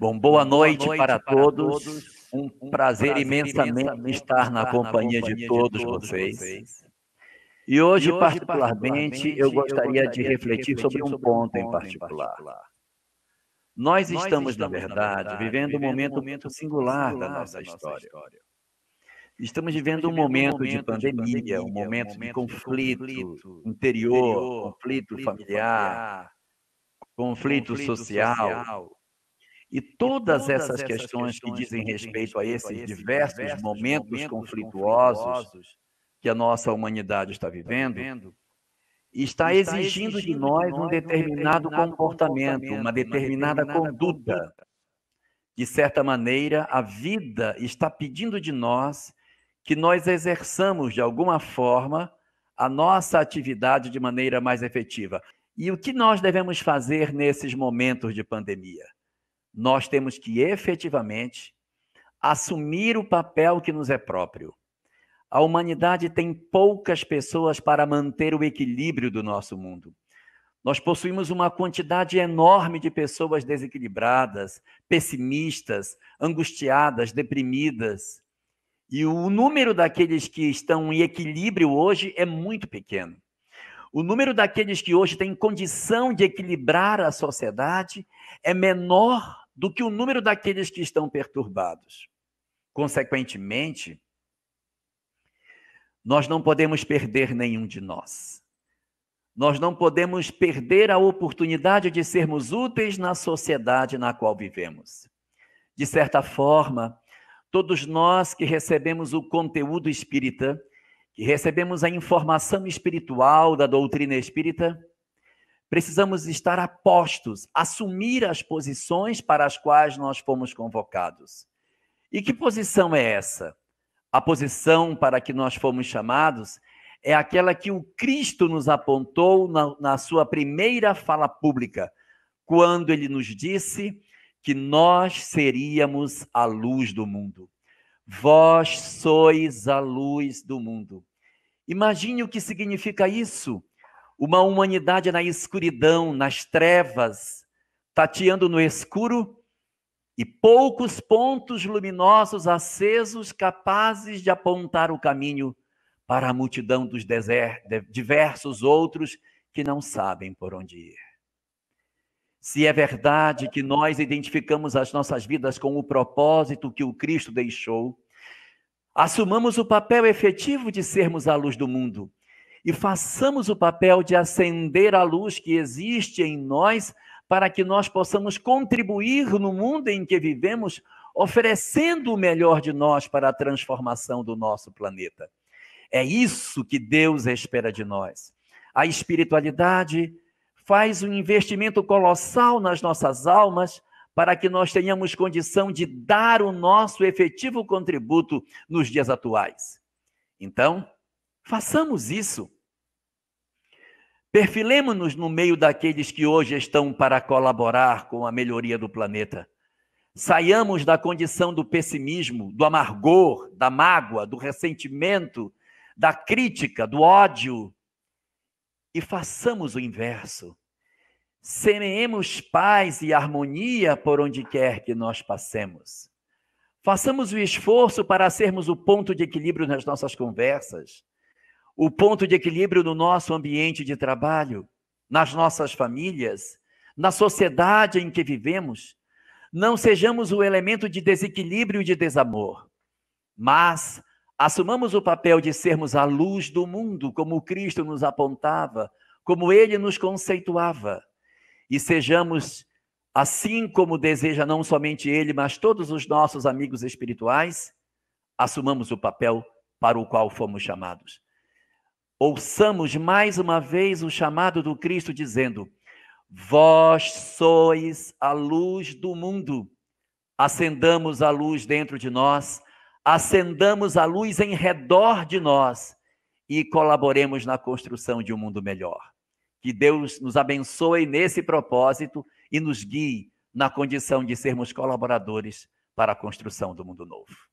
Bom, boa, boa noite, noite, para, para todos. todos. Um, um prazer, prazer imensamente, estar na companhia, na companhia de, todos de todos vocês. vocês. E hoje, e hoje particularmente, eu gostaria, eu gostaria de, refletir refletir sobre um ponto em particular. particular. Nós, Nós estamos, na verdade, vivendo, um momento, momento singular, singular da nossa história. história. Estamos vivendo um momento de pandemia, um momento de conflito interior, conflito familiar, conflito social, e todas, e todas essas, essas questões, questões que dizem respeito a esses, a esses diversos, diversos momentos, momentos conflituosos, que a nossa humanidade está vivendo, está, está exigindo, de nós um determinado, comportamento, comportamento, uma determinada, uma determinada conduta. conduta. De certa maneira, a vida está pedindo de nós que nós exerçamos, de alguma forma, a nossa atividade de maneira mais efetiva. E o que nós devemos fazer nesses momentos de pandemia? nós temos que efetivamente assumir o papel que nos é próprio. A humanidade tem poucas pessoas para manter o equilíbrio do nosso mundo. Nós possuímos uma quantidade enorme de pessoas desequilibradas, pessimistas, angustiadas, deprimidas. E o número daqueles que estão em equilíbrio hoje é muito pequeno. O número daqueles que hoje têm condição de equilibrar a sociedade é menor do que o número daqueles que estão perturbados. Consequentemente, nós não podemos perder nenhum de nós. Nós não podemos perder a oportunidade de sermos úteis na sociedade na qual vivemos. De certa forma, todos nós que recebemos o conteúdo espírita, que recebemos a informação espiritual da doutrina espírita, Precisamos estar apostos, assumir as posições para as quais nós fomos convocados. E que posição é essa? A posição para que nós fomos chamados é aquela que o Cristo nos apontou na, na sua primeira fala pública, quando ele nos disse que nós seríamos a luz do mundo. Vós sois a luz do mundo. Imagine o que significa isso uma humanidade na escuridão, nas trevas, tateando no escuro e poucos pontos luminosos acesos capazes de apontar o caminho para a multidão dos diversos outros que não sabem por onde ir. Se é verdade que nós identificamos as nossas vidas com o propósito que o Cristo deixou, assumamos o papel efetivo de sermos a luz do mundo, e façamos o papel de acender a luz que existe em nós para que nós possamos contribuir no mundo em que vivemos, oferecendo o melhor de nós para a transformação do nosso planeta. É isso que Deus espera de nós. A espiritualidade faz um investimento colossal nas nossas almas para que nós tenhamos condição de dar o nosso efetivo contributo nos dias atuais. Então, façamos isso Perfilemos-nos no meio daqueles que hoje estão para colaborar com a melhoria do planeta. Saiamos da condição do pessimismo, do amargor, da mágoa, do ressentimento, da crítica, do ódio e façamos o inverso. Semeemos paz e harmonia por onde quer que nós passemos. Façamos o esforço para sermos o ponto de equilíbrio nas nossas conversas, o ponto de equilíbrio no nosso ambiente de trabalho, nas nossas famílias, na sociedade em que vivemos. Não sejamos o elemento de desequilíbrio e de desamor, mas assumamos o papel de sermos a luz do mundo, como Cristo nos apontava, como ele nos conceituava, e sejamos assim como deseja não somente ele, mas todos os nossos amigos espirituais, assumamos o papel para o qual fomos chamados ouçamos mais uma vez o chamado do Cristo dizendo: Vós sois a luz do mundo. Acendamos a luz dentro de nós, acendamos a luz em redor de nós e colaboremos na construção de um mundo melhor. Que Deus nos abençoe nesse propósito e nos guie na condição de sermos colaboradores para a construção do mundo novo.